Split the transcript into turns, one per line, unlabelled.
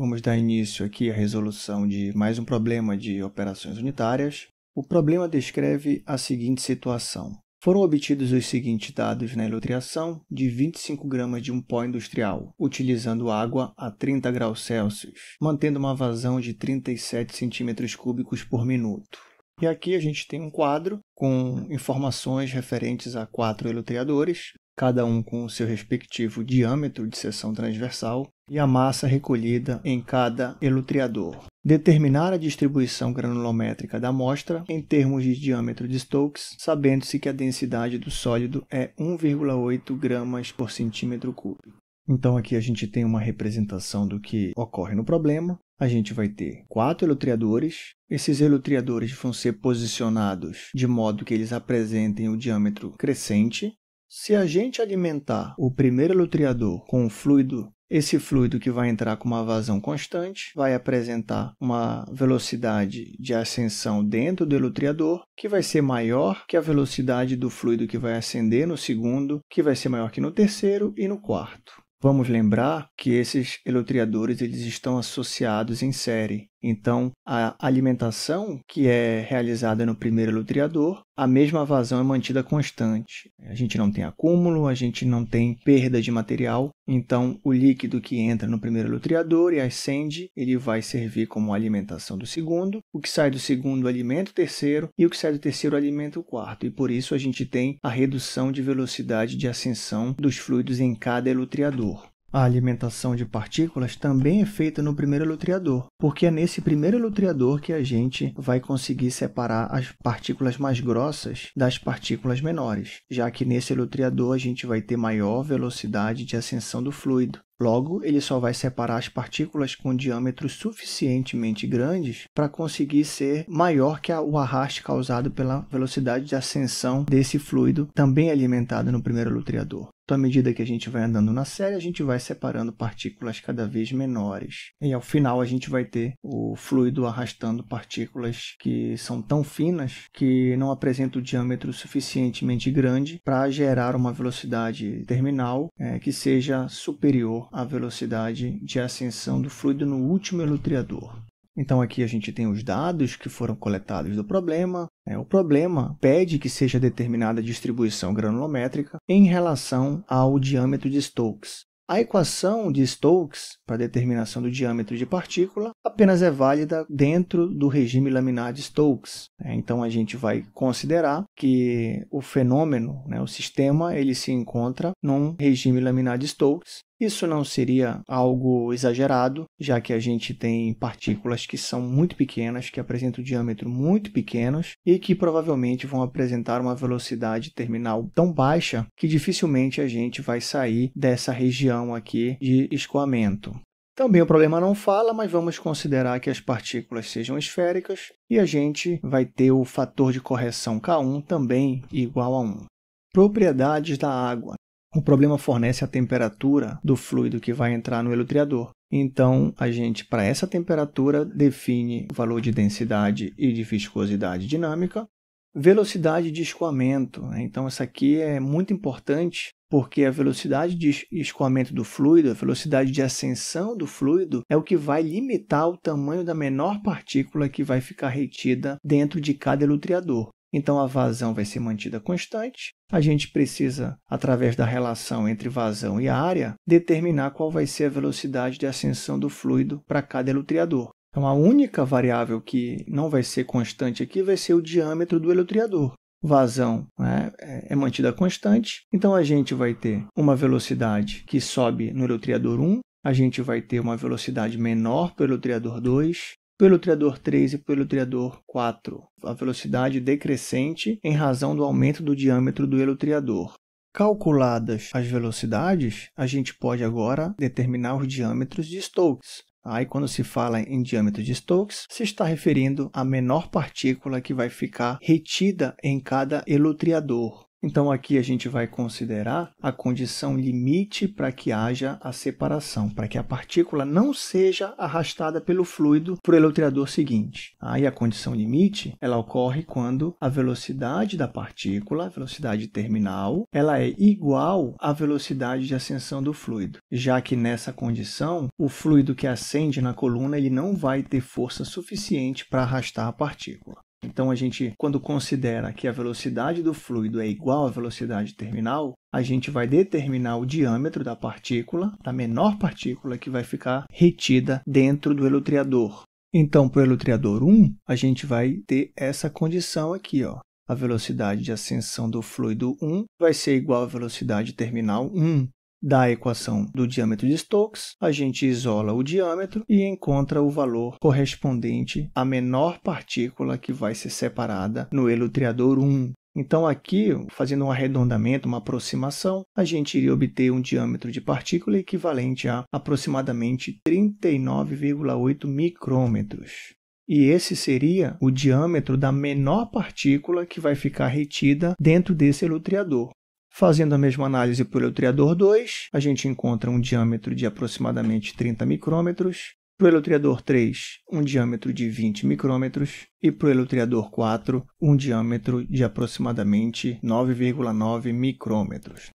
Vamos dar início aqui à resolução de mais um problema de operações unitárias. O problema descreve a seguinte situação. Foram obtidos os seguintes dados na elutriação de 25 gramas de um pó industrial, utilizando água a 30 graus Celsius, mantendo uma vazão de 37 centímetros cúbicos por minuto. E aqui a gente tem um quadro com informações referentes a quatro elutriadores, cada um com o seu respectivo diâmetro de seção transversal e a massa recolhida em cada elutriador. Determinar a distribuição granulométrica da amostra em termos de diâmetro de Stokes, sabendo-se que a densidade do sólido é 1,8 gramas por centímetro cúbico. Então aqui a gente tem uma representação do que ocorre no problema. A gente vai ter quatro elutriadores. Esses elutriadores vão ser posicionados de modo que eles apresentem o diâmetro crescente se a gente alimentar o primeiro elutriador com um fluido, esse fluido que vai entrar com uma vazão constante vai apresentar uma velocidade de ascensão dentro do elutriador que vai ser maior que a velocidade do fluido que vai ascender no segundo, que vai ser maior que no terceiro e no quarto. Vamos lembrar que esses elutriadores eles estão associados em série. Então, a alimentação que é realizada no primeiro elutriador, a mesma vazão é mantida constante. A gente não tem acúmulo, a gente não tem perda de material, então o líquido que entra no primeiro elutriador e ascende, ele vai servir como alimentação do segundo, o que sai do segundo alimenta o terceiro e o que sai do terceiro alimenta o quarto. E por isso a gente tem a redução de velocidade de ascensão dos fluidos em cada elutriador. A alimentação de partículas também é feita no primeiro elutriador, porque é nesse primeiro elutriador que a gente vai conseguir separar as partículas mais grossas das partículas menores, já que nesse elutriador a gente vai ter maior velocidade de ascensão do fluido. Logo, ele só vai separar as partículas com diâmetros suficientemente grandes para conseguir ser maior que o arraste causado pela velocidade de ascensão desse fluido, também alimentado no primeiro elutriador. Então, à medida que a gente vai andando na série, a gente vai separando partículas cada vez menores. E ao final, a gente vai ter o fluido arrastando partículas que são tão finas que não apresentam o diâmetro suficientemente grande para gerar uma velocidade terminal é, que seja superior à velocidade de ascensão do fluido no último elutriador. Então aqui a gente tem os dados que foram coletados do problema. Né? O problema pede que seja determinada a distribuição granulométrica em relação ao diâmetro de Stokes. A equação de Stokes para determinação do diâmetro de partícula apenas é válida dentro do regime laminar de Stokes. Né? Então a gente vai considerar que o fenômeno, né, o sistema, ele se encontra num regime laminar de Stokes isso não seria algo exagerado, já que a gente tem partículas que são muito pequenas, que apresentam um diâmetro muito pequenos e que provavelmente vão apresentar uma velocidade terminal tão baixa que dificilmente a gente vai sair dessa região aqui de escoamento. Também o problema não fala, mas vamos considerar que as partículas sejam esféricas e a gente vai ter o fator de correção K1 também igual a 1. Propriedades da água. O problema fornece a temperatura do fluido que vai entrar no elutriador. Então, a gente, para essa temperatura, define o valor de densidade e de viscosidade dinâmica, velocidade de escoamento. Né? Então, essa aqui é muito importante porque a velocidade de escoamento do fluido, a velocidade de ascensão do fluido, é o que vai limitar o tamanho da menor partícula que vai ficar retida dentro de cada elutriador. Então a vazão vai ser mantida constante. A gente precisa, através da relação entre vazão e área, determinar qual vai ser a velocidade de ascensão do fluido para cada elutriador. Então a única variável que não vai ser constante aqui vai ser o diâmetro do elutriador vazão né, é, é mantida constante. Então a gente vai ter uma velocidade que sobe no elutriador 1, a gente vai ter uma velocidade menor para o elutriador 2, pelo triador 3 e pelo triador 4, a velocidade decrescente em razão do aumento do diâmetro do elutriador. Calculadas as velocidades, a gente pode agora determinar os diâmetros de Stokes. Aí, quando se fala em diâmetro de Stokes, se está referindo à menor partícula que vai ficar retida em cada elutriador. Então aqui a gente vai considerar a condição limite para que haja a separação, para que a partícula não seja arrastada pelo fluido para o eleuterador seguinte. Aí a condição limite ela ocorre quando a velocidade da partícula, a velocidade terminal, ela é igual à velocidade de ascensão do fluido, já que nessa condição o fluido que ascende na coluna ele não vai ter força suficiente para arrastar a partícula. Então, a gente, quando considera que a velocidade do fluido é igual à velocidade terminal, a gente vai determinar o diâmetro da partícula, da menor partícula que vai ficar retida dentro do elutriador. Então, para o elutriador 1, a gente vai ter essa condição aqui. Ó. A velocidade de ascensão do fluido 1 vai ser igual à velocidade terminal 1. Da equação do diâmetro de Stokes, a gente isola o diâmetro e encontra o valor correspondente à menor partícula que vai ser separada no elutriador 1. Então, aqui, fazendo um arredondamento, uma aproximação, a gente iria obter um diâmetro de partícula equivalente a aproximadamente 39,8 micrômetros. E esse seria o diâmetro da menor partícula que vai ficar retida dentro desse elutriador. Fazendo a mesma análise para o eletreador 2, a gente encontra um diâmetro de aproximadamente 30 micrômetros, para o eletreador 3, um diâmetro de 20 micrômetros e para o eletreador 4, um diâmetro de aproximadamente 9,9 micrômetros.